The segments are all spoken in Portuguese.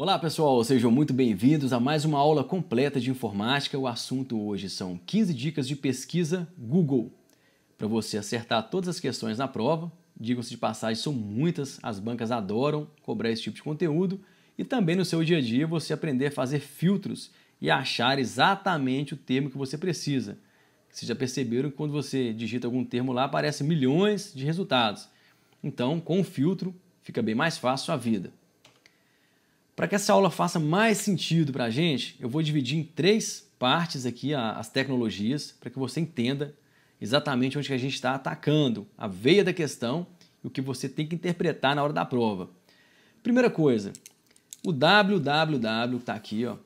Olá pessoal, sejam muito bem-vindos a mais uma aula completa de informática. O assunto hoje são 15 dicas de pesquisa Google. Para você acertar todas as questões na prova, digam-se de passagem, são muitas, as bancas adoram cobrar esse tipo de conteúdo e também no seu dia a dia você aprender a fazer filtros e achar exatamente o termo que você precisa. Vocês já perceberam que quando você digita algum termo lá aparecem milhões de resultados. Então, com o filtro, fica bem mais fácil a vida. Para que essa aula faça mais sentido para a gente, eu vou dividir em três partes aqui as tecnologias, para que você entenda exatamente onde que a gente está atacando, a veia da questão e o que você tem que interpretar na hora da prova. Primeira coisa, o WWW que está aqui, ó,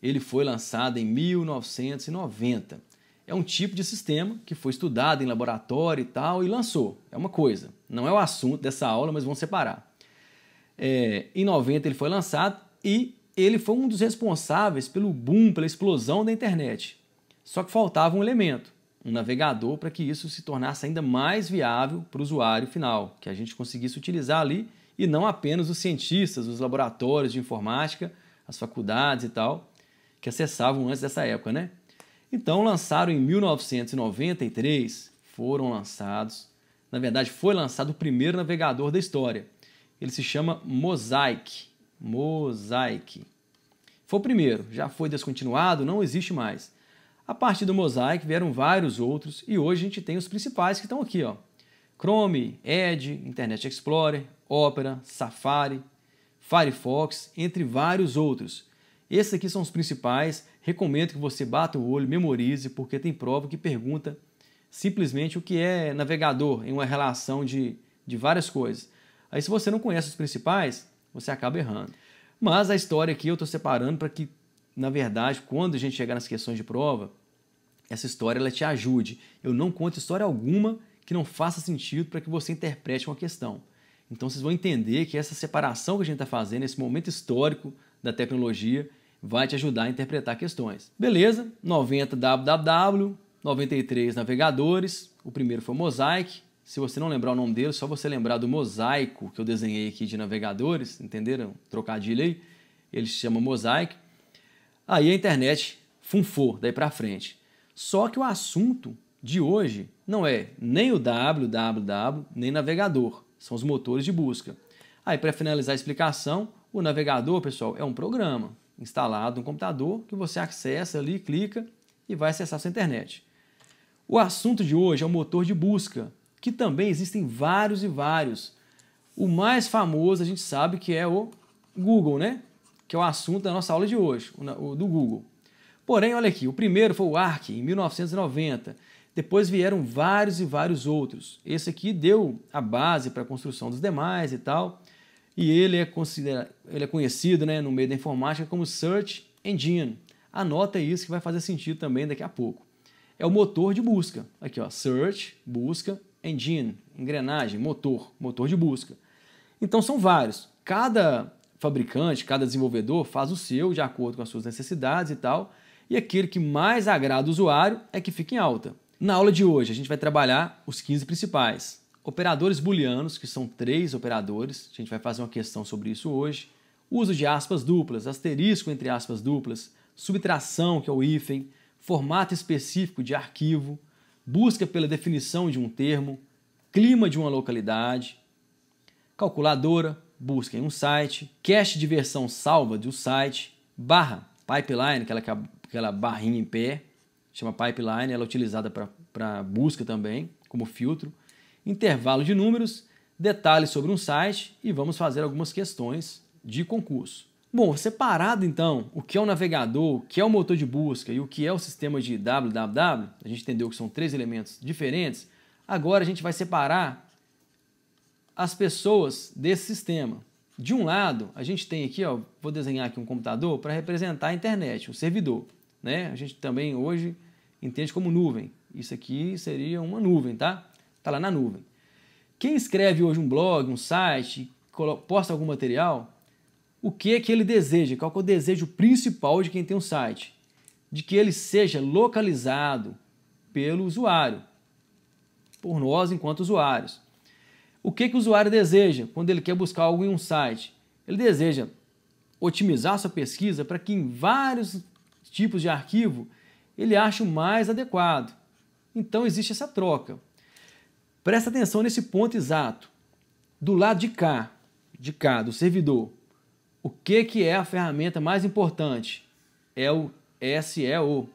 ele foi lançado em 1990. É um tipo de sistema que foi estudado em laboratório e tal e lançou. É uma coisa. Não é o assunto dessa aula, mas vamos separar é, em 90 ele foi lançado e ele foi um dos responsáveis pelo boom, pela explosão da internet. Só que faltava um elemento, um navegador para que isso se tornasse ainda mais viável para o usuário final, que a gente conseguisse utilizar ali e não apenas os cientistas, os laboratórios de informática, as faculdades e tal, que acessavam antes dessa época, né? Então lançaram em 1993, foram lançados, na verdade foi lançado o primeiro navegador da história, ele se chama Mosaic. Mosaic. Foi o primeiro, já foi descontinuado, não existe mais. A partir do Mosaic vieram vários outros e hoje a gente tem os principais que estão aqui, ó. Chrome, Edge, Internet Explorer, Opera, Safari, Firefox, entre vários outros. Esses aqui são os principais. Recomendo que você bata o olho, memorize, porque tem prova que pergunta simplesmente o que é navegador em uma relação de, de várias coisas. Aí, se você não conhece os principais, você acaba errando. Mas a história aqui eu estou separando para que, na verdade, quando a gente chegar nas questões de prova, essa história ela te ajude. Eu não conto história alguma que não faça sentido para que você interprete uma questão. Então vocês vão entender que essa separação que a gente está fazendo, esse momento histórico da tecnologia, vai te ajudar a interpretar questões. Beleza? 90 www, 93 navegadores, o primeiro foi Mosaic, se você não lembrar o nome dele, só você lembrar do mosaico que eu desenhei aqui de navegadores, entenderam? Trocadilho aí. Ele se chama mosaico. Aí a internet funfou daí para frente. Só que o assunto de hoje não é nem o www, nem navegador. São os motores de busca. Aí, para finalizar a explicação, o navegador, pessoal, é um programa instalado no computador que você acessa ali, clica e vai acessar a sua internet. O assunto de hoje é o motor de busca, que também existem vários e vários. O mais famoso a gente sabe que é o Google, né? Que é o assunto da nossa aula de hoje, o do Google. Porém, olha aqui, o primeiro foi o ARC, em 1990. Depois vieram vários e vários outros. Esse aqui deu a base para a construção dos demais e tal. E ele é, considera ele é conhecido né, no meio da informática como Search Engine. Anota isso que vai fazer sentido também daqui a pouco. É o motor de busca. Aqui, ó, Search, busca, engine, engrenagem, motor, motor de busca. Então são vários. Cada fabricante, cada desenvolvedor faz o seu de acordo com as suas necessidades e tal, e aquele que mais agrada o usuário é que fica em alta. Na aula de hoje a gente vai trabalhar os 15 principais. Operadores booleanos, que são três operadores, a gente vai fazer uma questão sobre isso hoje. Uso de aspas duplas, asterisco entre aspas duplas, subtração, que é o hífen, formato específico de arquivo, busca pela definição de um termo, clima de uma localidade, calculadora, busca em um site, cache de versão salva do site, barra, pipeline, aquela, aquela barrinha em pé, chama pipeline, ela é utilizada para busca também, como filtro, intervalo de números, detalhes sobre um site e vamos fazer algumas questões de concurso. Bom, separado então o que é o navegador, o que é o motor de busca e o que é o sistema de www, a gente entendeu que são três elementos diferentes. Agora a gente vai separar as pessoas desse sistema. De um lado, a gente tem aqui, ó, vou desenhar aqui um computador para representar a internet, um servidor. Né? A gente também hoje entende como nuvem. Isso aqui seria uma nuvem, tá? Está lá na nuvem. Quem escreve hoje um blog, um site, posta algum material, o que é que ele deseja, qual é o desejo principal de quem tem um site? De que ele seja localizado pelo usuário, por nós enquanto usuários. O que, que o usuário deseja quando ele quer buscar algo em um site? Ele deseja otimizar sua pesquisa para que em vários tipos de arquivo ele ache o mais adequado. Então existe essa troca. Presta atenção nesse ponto exato. Do lado de cá, de cá, do servidor, o que, que é a ferramenta mais importante? É o SEO,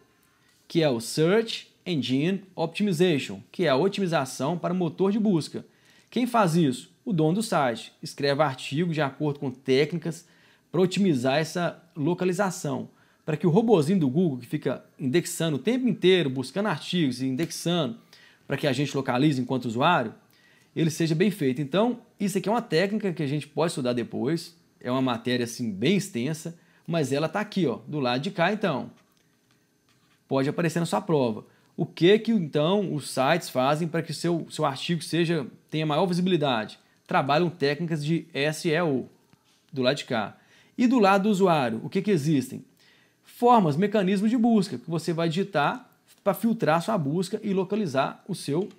que é o Search Engine Optimization, que é a otimização para o motor de busca. Quem faz isso? O dono do site. Escreve artigos de acordo com técnicas para otimizar essa localização, para que o robozinho do Google, que fica indexando o tempo inteiro, buscando artigos e indexando, para que a gente localize enquanto usuário, ele seja bem feito. Então, isso aqui é uma técnica que a gente pode estudar depois, é uma matéria assim bem extensa, mas ela está aqui, ó, do lado de cá então. Pode aparecer na sua prova. O que que então os sites fazem para que seu seu artigo seja tenha maior visibilidade? Trabalham técnicas de SEO do lado de cá. E do lado do usuário, o que que existem? Formas, mecanismos de busca que você vai digitar para filtrar sua busca e localizar o seu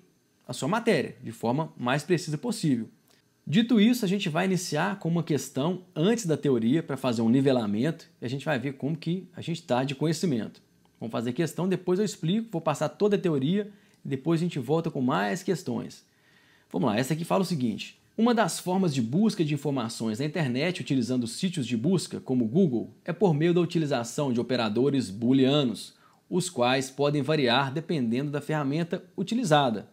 a sua matéria de forma mais precisa possível. Dito isso, a gente vai iniciar com uma questão antes da teoria para fazer um nivelamento e a gente vai ver como que a gente está de conhecimento. Vamos fazer questão, depois eu explico, vou passar toda a teoria e depois a gente volta com mais questões. Vamos lá, essa aqui fala o seguinte. Uma das formas de busca de informações na internet utilizando sítios de busca, como Google, é por meio da utilização de operadores booleanos, os quais podem variar dependendo da ferramenta utilizada.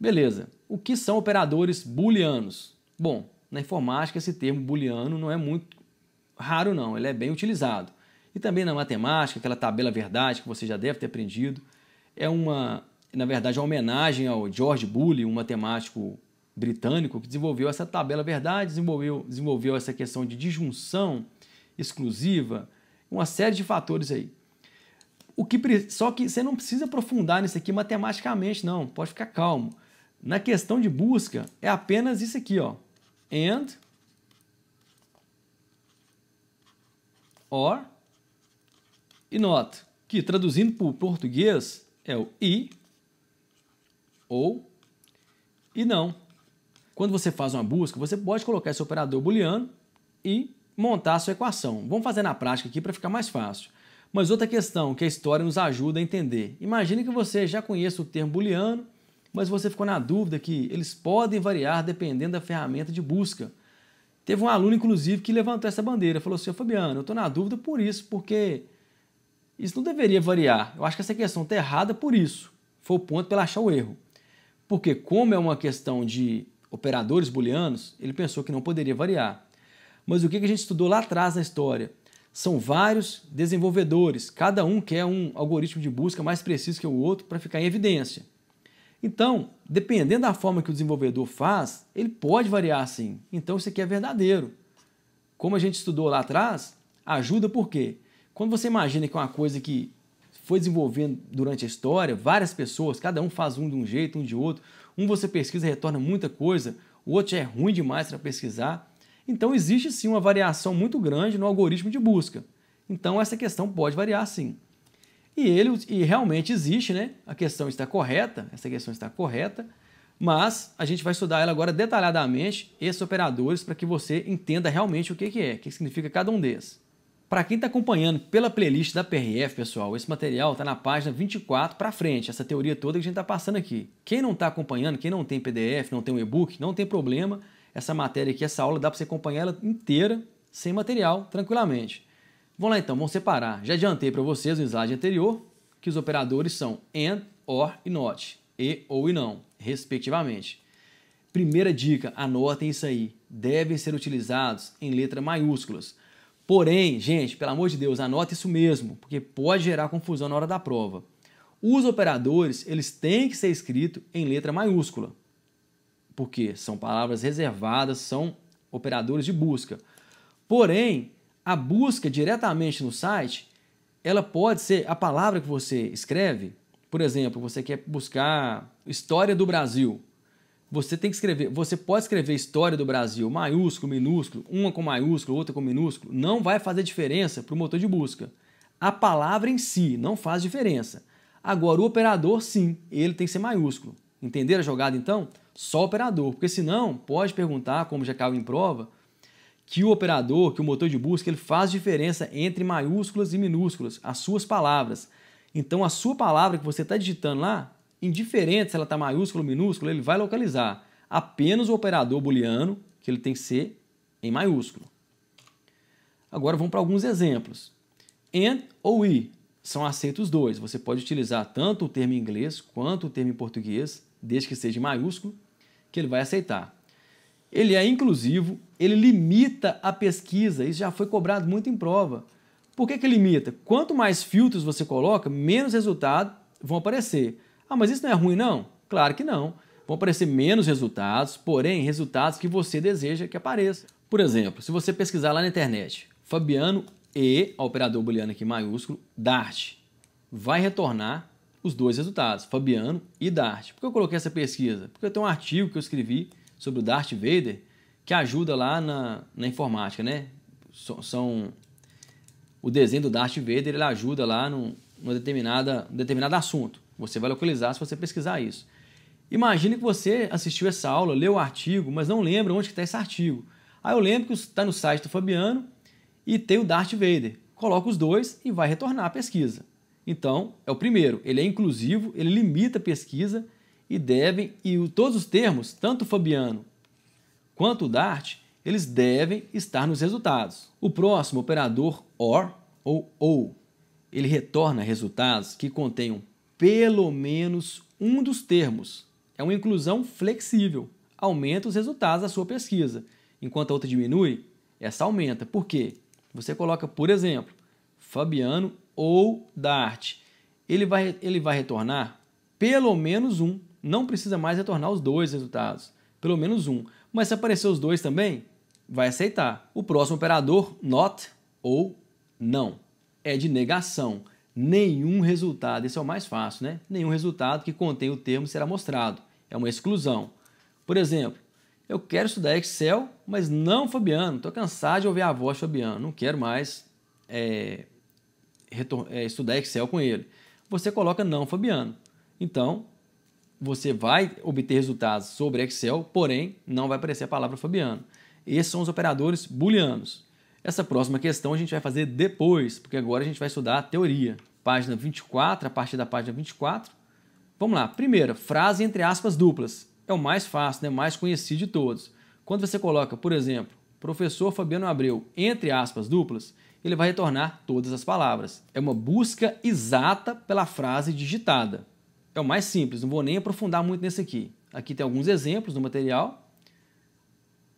Beleza. O que são operadores booleanos? Bom, na informática esse termo booleano não é muito raro não, ele é bem utilizado. E também na matemática, aquela tabela verdade que você já deve ter aprendido, é uma, na verdade, uma homenagem ao George Boole, um matemático britânico que desenvolveu essa tabela verdade, desenvolveu, desenvolveu essa questão de disjunção exclusiva, uma série de fatores aí. O que, só que você não precisa aprofundar nisso aqui matematicamente, não. Pode ficar calmo. Na questão de busca, é apenas isso aqui, ó. And or e not, que traduzindo para o português é o e ou e não. Quando você faz uma busca, você pode colocar esse operador booleano e montar a sua equação. Vamos fazer na prática aqui para ficar mais fácil. Mas outra questão que a história nos ajuda a entender. Imagine que você já conheça o termo booleano mas você ficou na dúvida que eles podem variar dependendo da ferramenta de busca. Teve um aluno, inclusive, que levantou essa bandeira, falou assim, Fabiano, eu estou na dúvida por isso, porque isso não deveria variar. Eu acho que essa questão está errada por isso. Foi o ponto para ele achar o erro. Porque como é uma questão de operadores booleanos, ele pensou que não poderia variar. Mas o que a gente estudou lá atrás na história? São vários desenvolvedores, cada um quer um algoritmo de busca mais preciso que o outro para ficar em evidência. Então, dependendo da forma que o desenvolvedor faz, ele pode variar sim. Então, isso aqui é verdadeiro. Como a gente estudou lá atrás, ajuda porque quando você imagina que é uma coisa que foi desenvolvendo durante a história, várias pessoas, cada um faz um de um jeito, um de outro, um você pesquisa e retorna muita coisa, o outro é ruim demais para pesquisar. Então, existe sim uma variação muito grande no algoritmo de busca. Então, essa questão pode variar sim. E ele e realmente existe, né? A questão está correta, essa questão está correta, mas a gente vai estudar ela agora detalhadamente, esses operadores, para que você entenda realmente o que, que é, o que significa cada um desses. Para quem está acompanhando pela playlist da PRF, pessoal, esse material está na página 24 para frente, essa teoria toda que a gente está passando aqui. Quem não está acompanhando, quem não tem PDF, não tem um e-book, não tem problema, essa matéria aqui, essa aula, dá para você acompanhar ela inteira, sem material, tranquilamente. Vamos lá então, vamos separar. Já adiantei para vocês no slide anterior que os operadores são AND, OR e NOT, e ou e não, respectivamente. Primeira dica, anotem isso aí. Devem ser utilizados em letras maiúsculas. Porém, gente, pelo amor de Deus, anote isso mesmo, porque pode gerar confusão na hora da prova. Os operadores, eles têm que ser escritos em letra maiúscula, porque são palavras reservadas, são operadores de busca. Porém, a busca diretamente no site, ela pode ser a palavra que você escreve. Por exemplo, você quer buscar história do Brasil. Você tem que escrever, você pode escrever história do Brasil, maiúsculo, minúsculo, uma com maiúsculo, outra com minúsculo, não vai fazer diferença para o motor de busca. A palavra em si não faz diferença. Agora o operador sim, ele tem que ser maiúsculo. Entenderam a jogada então? Só operador, porque senão pode perguntar, como já caiu em prova, que o operador, que o motor de busca, ele faz diferença entre maiúsculas e minúsculas, as suas palavras. Então, a sua palavra que você está digitando lá, indiferente se ela está maiúscula ou minúscula, ele vai localizar apenas o operador booleano, que ele tem que ser em maiúsculo. Agora vamos para alguns exemplos. And ou i são aceitos dois. Você pode utilizar tanto o termo em inglês quanto o termo em português, desde que seja em maiúsculo, que ele vai aceitar ele é inclusivo, ele limita a pesquisa, isso já foi cobrado muito em prova. Por que, que limita? Quanto mais filtros você coloca, menos resultados vão aparecer. Ah, mas isso não é ruim, não? Claro que não. Vão aparecer menos resultados, porém, resultados que você deseja que apareça. Por exemplo, se você pesquisar lá na internet, Fabiano e, operador booleano aqui maiúsculo, Dart, vai retornar os dois resultados, Fabiano e Dart. Por que eu coloquei essa pesquisa? Porque eu tenho um artigo que eu escrevi sobre o Darth Vader, que ajuda lá na, na informática, né? So, são o desenho do Darth Vader, ele ajuda lá no no determinada, um determinado assunto. Você vai localizar se você pesquisar isso. Imagine que você assistiu essa aula, leu o artigo, mas não lembra onde está esse artigo. Aí eu lembro que está no site do Fabiano e tem o Darth Vader. Coloca os dois e vai retornar a pesquisa. Então, é o primeiro. Ele é inclusivo, ele limita a pesquisa e devem, e todos os termos, tanto o Fabiano quanto o Dart, eles devem estar nos resultados. O próximo operador OR ou OU, ele retorna resultados que contenham pelo menos um dos termos. É uma inclusão flexível, aumenta os resultados da sua pesquisa. Enquanto a outra diminui, essa aumenta. Por quê? Você coloca, por exemplo, Fabiano ou Dart. Ele vai, ele vai retornar pelo menos um não precisa mais retornar os dois resultados, pelo menos um. Mas se aparecer os dois também, vai aceitar. O próximo operador, not ou não, é de negação. Nenhum resultado, esse é o mais fácil, né? Nenhum resultado que contém o termo será mostrado. É uma exclusão. Por exemplo, eu quero estudar Excel, mas não Fabiano. Estou cansado de ouvir a voz de Fabiano. Não quero mais é, é, estudar Excel com ele. Você coloca não Fabiano. Então, você vai obter resultados sobre Excel, porém não vai aparecer a palavra Fabiano. Esses são os operadores booleanos. Essa próxima questão a gente vai fazer depois, porque agora a gente vai estudar a teoria. Página 24, a partir da página 24. Vamos lá. Primeira, frase entre aspas duplas. É o mais fácil, né? mais conhecido de todos. Quando você coloca, por exemplo, professor Fabiano Abreu entre aspas duplas, ele vai retornar todas as palavras. É uma busca exata pela frase digitada. É o mais simples, não vou nem aprofundar muito nesse aqui. Aqui tem alguns exemplos do material.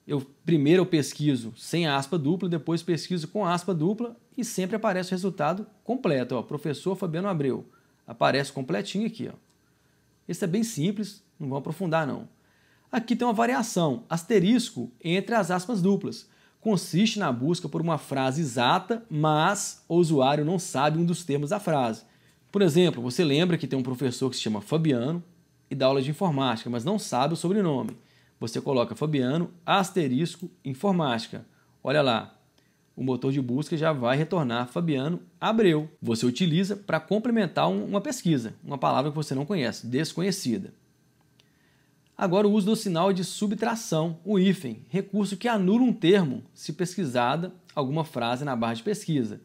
Eu primeiro eu pesquiso sem aspa dupla, depois pesquiso com aspa dupla e sempre aparece o resultado completo, ó, professor Fabiano Abreu. Aparece completinho aqui, ó. Esse é bem simples, não vou aprofundar não. Aqui tem uma variação, asterisco entre as aspas duplas. Consiste na busca por uma frase exata, mas o usuário não sabe um dos termos da frase. Por exemplo, você lembra que tem um professor que se chama Fabiano e dá aula de informática, mas não sabe o sobrenome. Você coloca Fabiano asterisco informática. Olha lá, o motor de busca já vai retornar Fabiano Abreu. Você utiliza para complementar uma pesquisa, uma palavra que você não conhece, desconhecida. Agora, o uso do sinal de subtração, o hífen, recurso que anula um termo se pesquisada alguma frase na barra de pesquisa.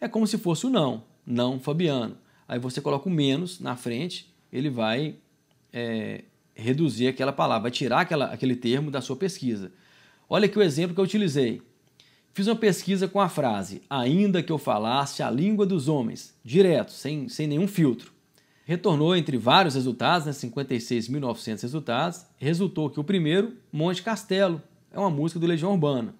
É como se fosse o não, não Fabiano aí você coloca o menos na frente, ele vai é, reduzir aquela palavra, vai tirar aquela, aquele termo da sua pesquisa. Olha aqui o exemplo que eu utilizei. Fiz uma pesquisa com a frase, ainda que eu falasse a língua dos homens, direto, sem, sem nenhum filtro. Retornou entre vários resultados, né, 56.900 resultados, resultou que o primeiro, Monte Castelo, é uma música do Legião Urbana.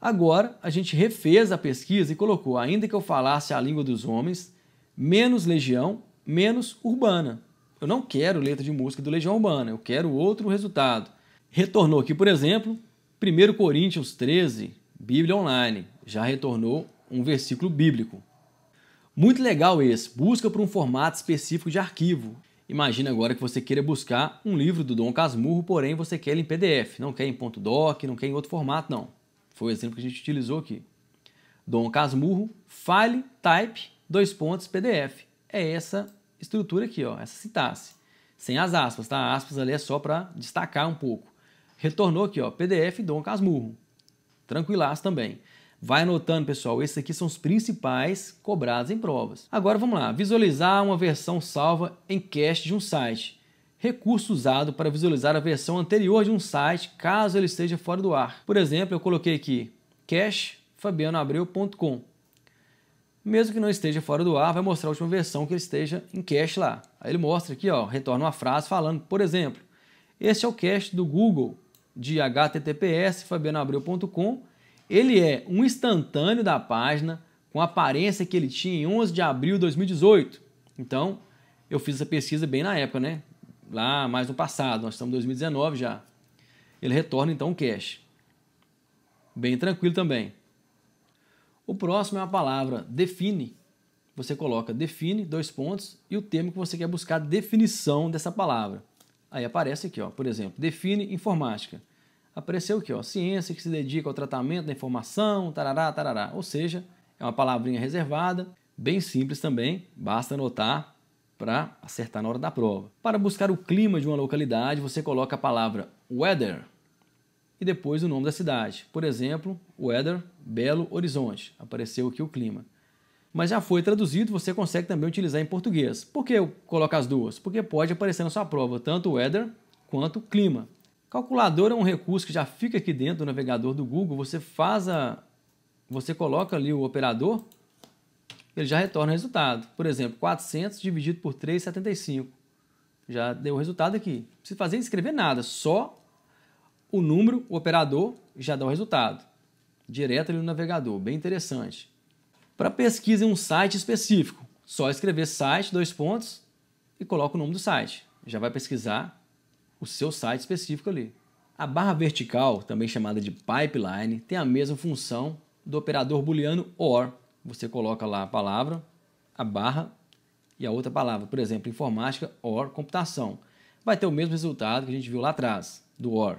Agora, a gente refez a pesquisa e colocou, ainda que eu falasse a língua dos homens, menos Legião, menos Urbana. Eu não quero letra de música do Legião Urbana, eu quero outro resultado. Retornou aqui, por exemplo, 1 Coríntios 13, Bíblia Online. Já retornou um versículo bíblico. Muito legal esse, busca por um formato específico de arquivo. Imagina agora que você queira buscar um livro do Dom Casmurro, porém você quer ele em PDF, não quer em .doc, não quer em outro formato, não. Foi o exemplo que a gente utilizou aqui. Dom Casmurro, File Type dois pontos, PDF. É essa estrutura aqui, ó, essa sintaxe. Sem as aspas, tá? Aspas ali é só para destacar um pouco. Retornou aqui, ó, PDF Dom Casmurro. Tranquilaço também. Vai anotando, pessoal, esses aqui são os principais cobrados em provas. Agora vamos lá, visualizar uma versão salva em cache de um site. Recurso usado para visualizar a versão anterior de um site, caso ele esteja fora do ar. Por exemplo, eu coloquei aqui cachefabianoabreu.com mesmo que não esteja fora do ar, vai mostrar a última versão que ele esteja em cache lá. Aí ele mostra aqui, ó, retorna uma frase falando, por exemplo, esse é o cache do Google de https fabianoabreu.com. Ele é um instantâneo da página com a aparência que ele tinha em 11 de abril de 2018. Então, eu fiz essa pesquisa bem na época, né? Lá mais no passado, nós estamos em 2019 já. Ele retorna então o cache. Bem tranquilo também. O próximo é uma palavra define. Você coloca define, dois pontos, e o termo que você quer buscar a definição dessa palavra. Aí aparece aqui, ó, por exemplo, define informática. Apareceu aqui, ó, ciência que se dedica ao tratamento da informação, tarará, tarará. Ou seja, é uma palavrinha reservada, bem simples também, basta anotar para acertar na hora da prova. Para buscar o clima de uma localidade, você coloca a palavra weather e depois o nome da cidade. Por exemplo, weather Belo Horizonte. Apareceu aqui o clima. Mas já foi traduzido, você consegue também utilizar em português. Por que eu coloco as duas? Porque pode aparecer na sua prova tanto weather quanto clima. Calculador é um recurso que já fica aqui dentro do navegador do Google. Você faz a. Você coloca ali o operador, ele já retorna o resultado. Por exemplo, 400 dividido por 3,75. Já deu o resultado aqui. Não precisa fazer escrever nada, só o número, o operador, já dá o resultado direto ali no navegador, bem interessante. Para pesquisa em um site específico, só escrever site, dois pontos, e coloca o nome do site. Já vai pesquisar o seu site específico ali. A barra vertical, também chamada de pipeline, tem a mesma função do operador booleano OR. Você coloca lá a palavra, a barra e a outra palavra, por exemplo, informática OR computação. Vai ter o mesmo resultado que a gente viu lá atrás, do OR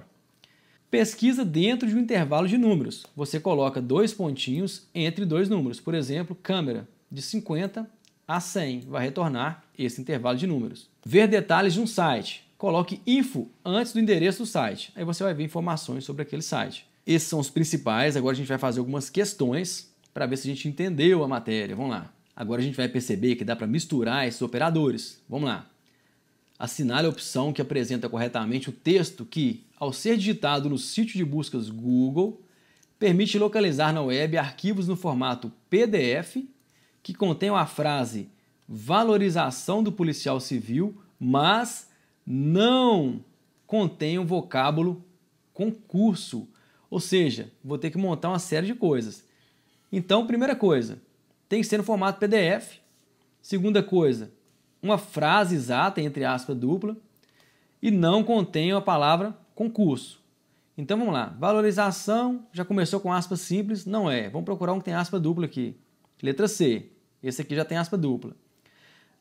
pesquisa dentro de um intervalo de números. Você coloca dois pontinhos entre dois números. Por exemplo, câmera de 50 a 100 vai retornar esse intervalo de números. Ver detalhes de um site. Coloque info antes do endereço do site. Aí você vai ver informações sobre aquele site. Esses são os principais. Agora a gente vai fazer algumas questões para ver se a gente entendeu a matéria. Vamos lá. Agora a gente vai perceber que dá para misturar esses operadores. Vamos lá assinale a opção que apresenta corretamente o texto que, ao ser digitado no sítio de buscas Google, permite localizar na web arquivos no formato PDF que contenham a frase valorização do policial civil, mas não contenham vocábulo concurso. Ou seja, vou ter que montar uma série de coisas. Então, primeira coisa, tem que ser no formato PDF. Segunda coisa, uma frase exata, entre aspas, dupla, e não contém a palavra concurso. Então vamos lá. Valorização já começou com aspas simples? Não é. Vamos procurar um que tem aspa dupla aqui. Letra C. Esse aqui já tem aspa dupla.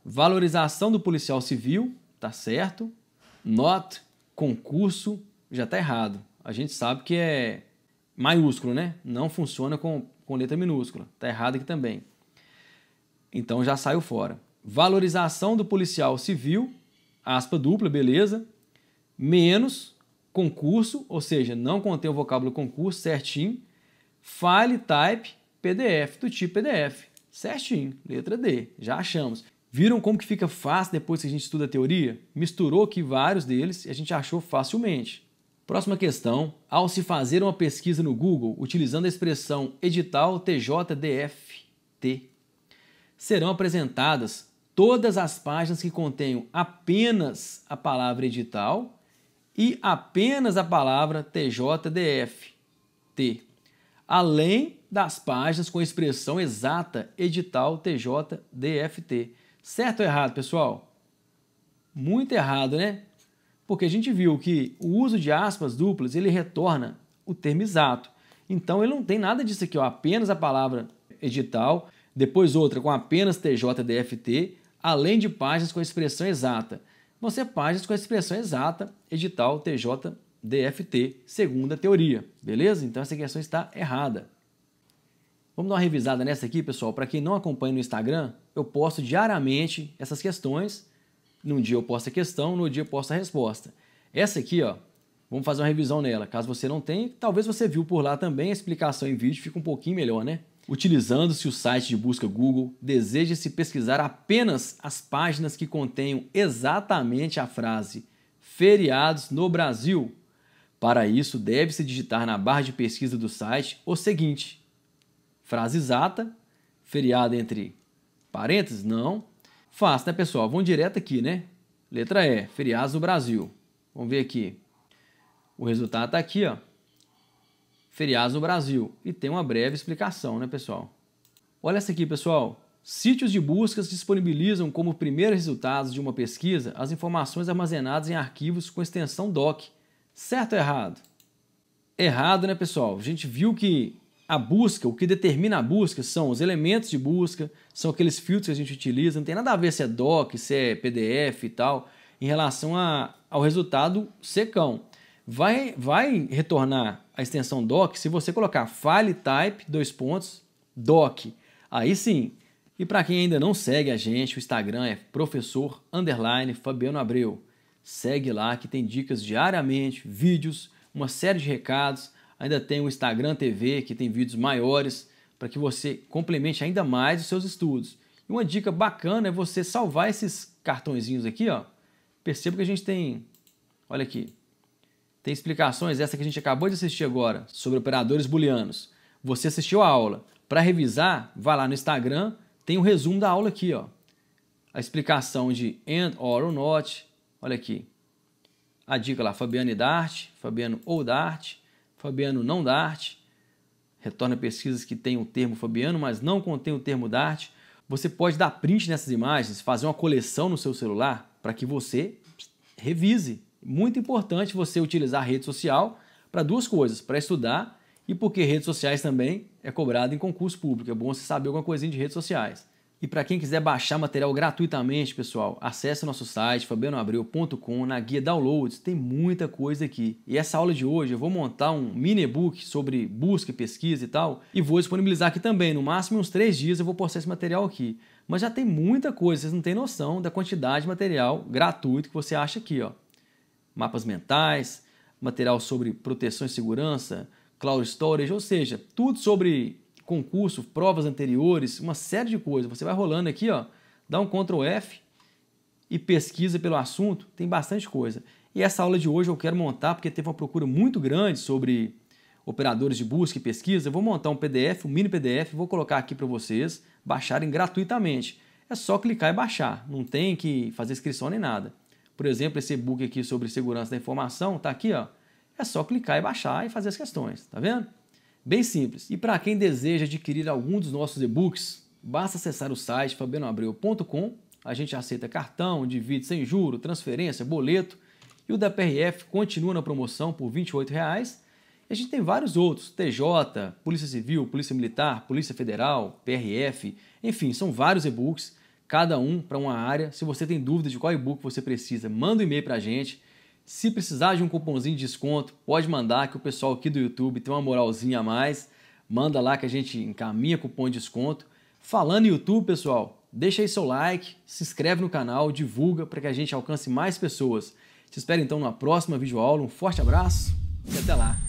Valorização do policial civil, tá certo. Not, concurso, já tá errado. A gente sabe que é maiúsculo, né? Não funciona com, com letra minúscula. Tá errado aqui também. Então já saiu fora valorização do policial civil, aspa dupla, beleza, menos concurso, ou seja, não contém o vocábulo concurso certinho, file type PDF, do tipo PDF, certinho, letra D, já achamos. Viram como que fica fácil depois que a gente estuda a teoria? Misturou aqui vários deles e a gente achou facilmente. Próxima questão. Ao se fazer uma pesquisa no Google utilizando a expressão edital TJDFT, serão apresentadas todas as páginas que contenham apenas a palavra edital e apenas a palavra TJDFT, além das páginas com a expressão exata edital TJDFT. Certo ou errado, pessoal? Muito errado, né? Porque a gente viu que o uso de aspas duplas, ele retorna o termo exato. Então, ele não tem nada disso aqui, ó, apenas a palavra edital, depois outra com apenas TJDFT além de páginas com expressão exata. Vão ser páginas com expressão exata, edital TJDFT, segundo a teoria, beleza? Então essa questão está errada. Vamos dar uma revisada nessa aqui, pessoal. Para quem não acompanha no Instagram, eu posto diariamente essas questões. Num dia eu posto a questão, no dia eu posto a resposta. Essa aqui, ó, vamos fazer uma revisão nela. Caso você não tenha, talvez você viu por lá também, a explicação em vídeo fica um pouquinho melhor, né? Utilizando-se o site de busca Google, deseja-se pesquisar apenas as páginas que contenham exatamente a frase feriados no Brasil. Para isso, deve-se digitar na barra de pesquisa do site o seguinte: frase exata, feriado entre parênteses, não. Fácil, né, pessoal? Vamos direto aqui, né? Letra E, feriados no Brasil. Vamos ver aqui. O resultado está aqui, ó feriados no Brasil. E tem uma breve explicação, né, pessoal? Olha essa aqui, pessoal. Sítios de buscas disponibilizam como primeiros resultados de uma pesquisa as informações armazenadas em arquivos com extensão DOC. Certo ou errado? Errado, né, pessoal? A gente viu que a busca, o que determina a busca são os elementos de busca, são aqueles filtros que a gente utiliza, não tem nada a ver se é DOC, se é PDF e tal, em relação a, ao resultado secão. Vai, vai retornar a extensão doc, se você colocar file type, dois pontos, doc, aí sim. E para quem ainda não segue a gente, o Instagram é professor underline Fabiano Abreu. Segue lá que tem dicas diariamente, vídeos, uma série de recados. Ainda tem o Instagram TV, que tem vídeos maiores para que você complemente ainda mais os seus estudos. E uma dica bacana é você salvar esses cartõezinhos aqui, ó. Perceba que a gente tem, olha aqui, tem explicações, essa que a gente acabou de assistir agora, sobre operadores booleanos. Você assistiu a aula. Para revisar, vá lá no Instagram, tem o um resumo da aula aqui. Ó. A explicação de and, or ou not. Olha aqui. A dica lá, Fabiano e Dart, Fabiano ou Dart, Fabiano não Dart. Retorna pesquisas que tem o termo Fabiano, mas não contém o termo Dart. Você pode dar print nessas imagens, fazer uma coleção no seu celular para que você revise muito importante você utilizar a rede social para duas coisas: para estudar e porque redes sociais também é cobrado em concurso público. É bom você saber alguma coisinha de redes sociais. E para quem quiser baixar material gratuitamente, pessoal, acesse nosso site fabianoabreu.com na guia Downloads, tem muita coisa aqui. E essa aula de hoje eu vou montar um mini ebook sobre busca, pesquisa e tal, e vou disponibilizar aqui também. No máximo uns três dias eu vou postar esse material aqui. Mas já tem muita coisa, vocês não têm noção da quantidade de material gratuito que você acha aqui, ó mapas mentais, material sobre proteção e segurança, cloud storage, ou seja, tudo sobre concurso, provas anteriores, uma série de coisas. Você vai rolando aqui, ó, dá um Ctrl F e pesquisa pelo assunto, tem bastante coisa. E essa aula de hoje eu quero montar porque teve uma procura muito grande sobre operadores de busca e pesquisa. Eu vou montar um PDF, um mini PDF, vou colocar aqui para vocês baixarem gratuitamente. É só clicar e baixar, não tem que fazer inscrição nem nada por exemplo, esse e-book aqui sobre segurança da informação, está aqui, ó. É só clicar e baixar e fazer as questões, tá vendo? Bem simples. E para quem deseja adquirir algum dos nossos e-books, basta acessar o site fabianoabreu.com. A gente aceita cartão, divide sem juro, transferência, boleto. E o da PRF continua na promoção por R$ 28,00. E a gente tem vários outros, TJ, Polícia Civil, Polícia Militar, Polícia Federal, PRF, enfim, são vários e-books cada um para uma área. Se você tem dúvida de qual e-book você precisa, manda um e-mail para a gente. Se precisar de um cupomzinho de desconto, pode mandar que o pessoal aqui do YouTube tem uma moralzinha a mais. Manda lá que a gente encaminha cupom de desconto. Falando em YouTube, pessoal, deixa aí seu like, se inscreve no canal, divulga para que a gente alcance mais pessoas. Te espero então na próxima videoaula. Um forte abraço e até lá!